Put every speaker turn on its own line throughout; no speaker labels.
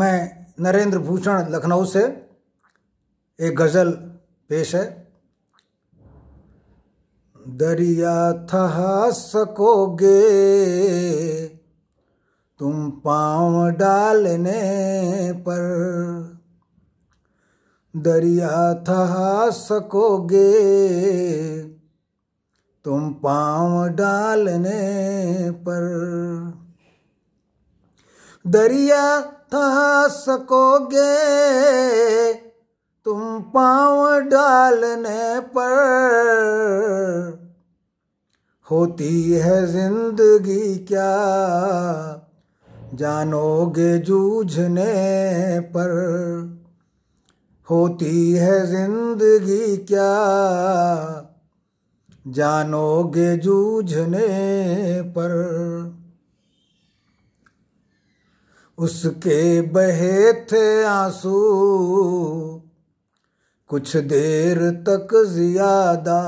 मैं नरेंद्र भूषण लखनऊ से एक गज़ल पेश है दरिया था सकोगे तुम पाँव डालने पर दरिया था सकोगे तुम पाँव डालने पर दरिया था सकोगे तुम पाँव डालने पर होती है जिंदगी क्या जानोगे जूझने पर होती है जिंदगी क्या जानोगे जूझने पर उसके बहे थे आंसू कुछ देर तक जियादा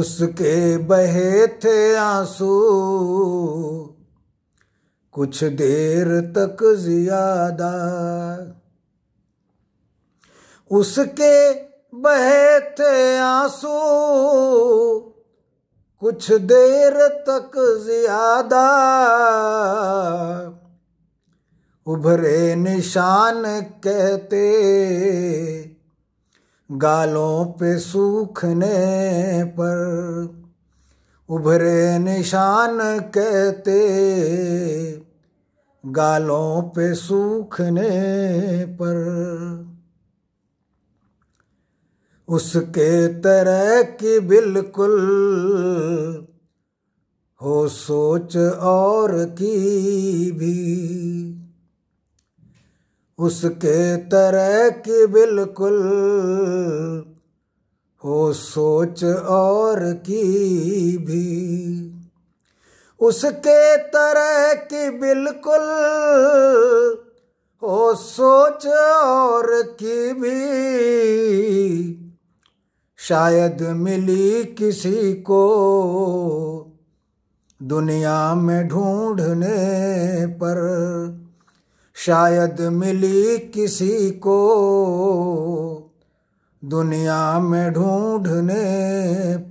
उसके बहे थे आंसू कुछ देर तक जियादा उसके बहे थे आंसू कुछ देर तक ज्यादा उभरे निशान कहते गालों पे सूखने पर उभरे निशान कहते गालों पे सूखने पर उसके तरह की बिल्कुल हो सोच और की भी उसके तरह की बिल्कुल हो सोच और की भी उसके तरह की बिल्कुल हो सोच और की भी शायद मिली किसी को दुनिया में ढूंढने पर शायद मिली किसी को दुनिया में ढूंढने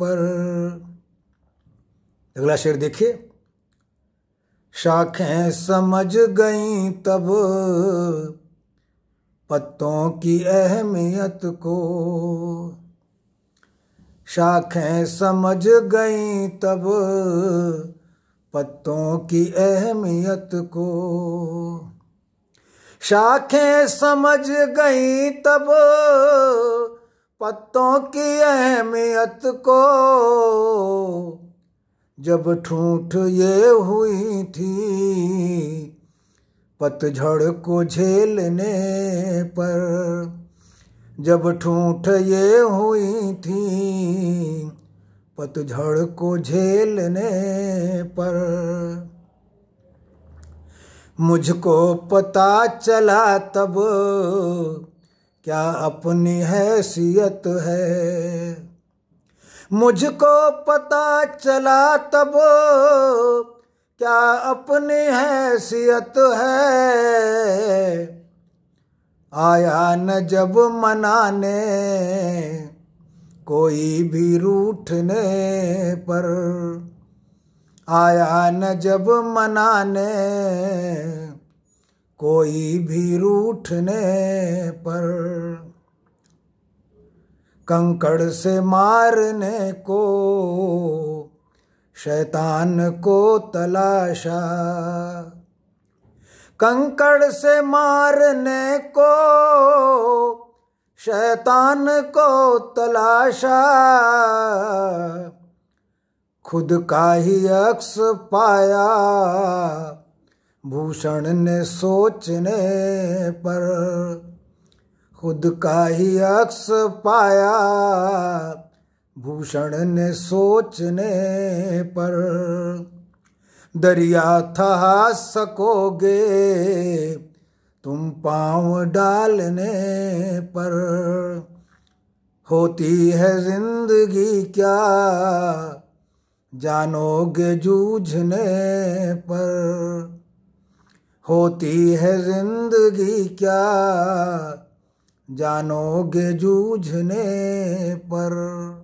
पर अगला शेर देखिए शाखें समझ गई तब पत्तों की अहमियत को शाखें समझ गई तब पत्तों की अहमियत को शाखें समझ गई तब पत्तों की अहमियत को जब ठूठ ये हुई थी पतझड़ को झेलने पर जब ठूठ ये हुई थी पतझड़ को झेलने पर मुझको पता चला तब क्या अपनी हैसियत है मुझको पता चला तब क्या अपनी हैसियत है आया न जब मनाने कोई भी रूठने पर आया न जब मनाने कोई भी रूठने पर कंकड़ से मारने को शैतान को तलाशा कंकड़ से मारने को शैतान को तलाशा खुद का ही अक्स पाया भूषण ने सोचने पर खुद का ही अक्स पाया भूषण ने सोचने पर दरिया था सकोगे तुम पाँव डालने पर होती है जिंदगी क्या जानोगे जूझने पर होती है जिंदगी क्या जानोगे जूझने पर